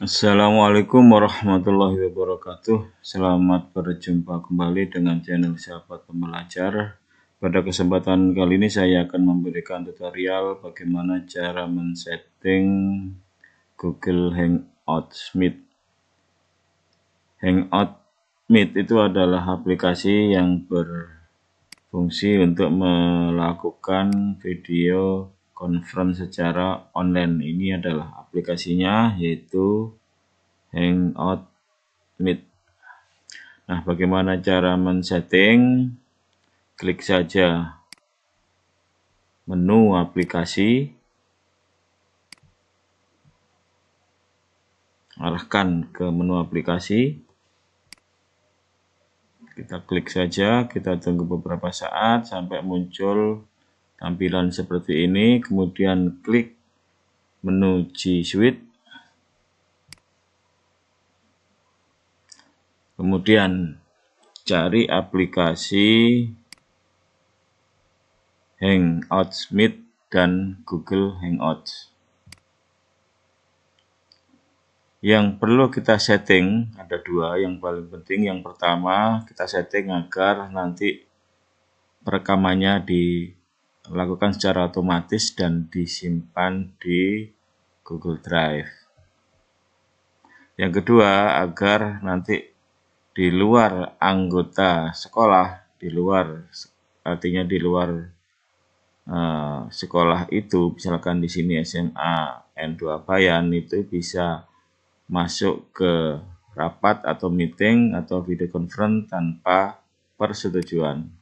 Assalamualaikum warahmatullahi wabarakatuh. Selamat berjumpa kembali dengan channel Sahabat Pembelajar. Pada kesempatan kali ini saya akan memberikan tutorial bagaimana cara men-setting Google Hangout Meet. Hangout Meet itu adalah aplikasi yang berfungsi untuk melakukan video conference secara online. Ini adalah aplikasinya yaitu Hangout Meet. Nah, bagaimana cara men-setting? Klik saja menu aplikasi, arahkan ke menu aplikasi, kita klik saja, kita tunggu beberapa saat sampai muncul tampilan seperti ini kemudian klik menu G Suite kemudian cari aplikasi Hangouts Meet dan Google Hangouts yang perlu kita setting ada dua yang paling penting yang pertama kita setting agar nanti rekamannya di lakukan secara otomatis dan disimpan di Google Drive. Yang kedua, agar nanti di luar anggota sekolah, di luar artinya di luar uh, sekolah itu, misalkan di sini SMA N2 Bayan itu bisa masuk ke rapat atau meeting atau video conference tanpa persetujuan.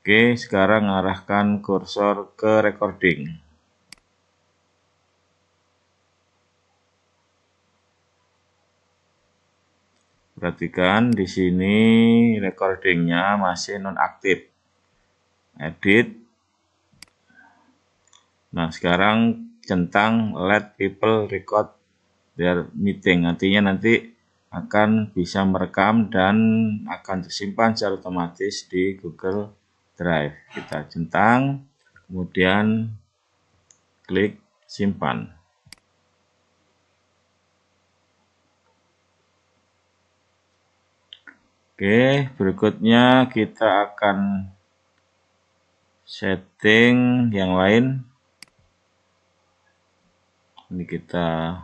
Oke, sekarang arahkan kursor ke recording. Perhatikan di sini recordingnya masih nonaktif. Edit. Nah, sekarang centang let people record their meeting. Artinya nanti akan bisa merekam dan akan tersimpan secara otomatis di Google drive kita centang kemudian klik simpan Oke, berikutnya kita akan setting yang lain. Ini kita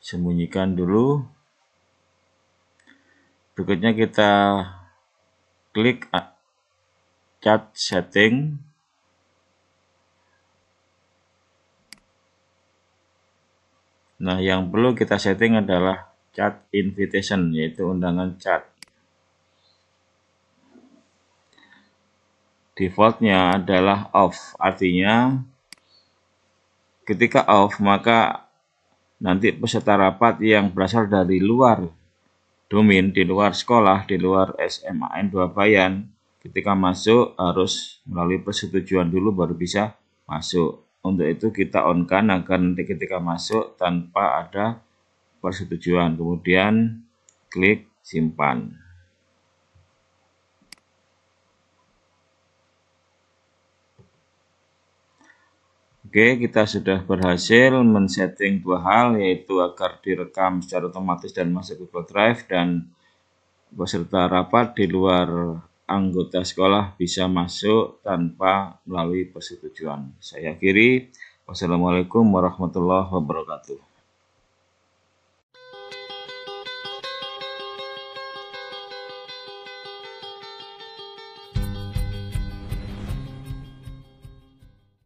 sembunyikan dulu. Berikutnya kita klik cut setting Nah, yang perlu kita setting adalah chat invitation, yaitu undangan chat. Defaultnya adalah off, artinya ketika off maka nanti peserta rapat yang berasal dari luar domain, di luar sekolah, di luar SMAN 2 Bayan, ketika masuk harus melalui persetujuan dulu baru bisa masuk. Untuk itu kita on kan agar nanti ketika masuk tanpa ada persetujuan. Kemudian klik simpan. Oke, kita sudah berhasil men-setting dua hal yaitu agar direkam secara otomatis dan masuk Google Drive dan peserta rapat di luar anggota sekolah bisa masuk tanpa melalui persetujuan. Saya akhiri. Wassalamualaikum warahmatullahi wabarakatuh.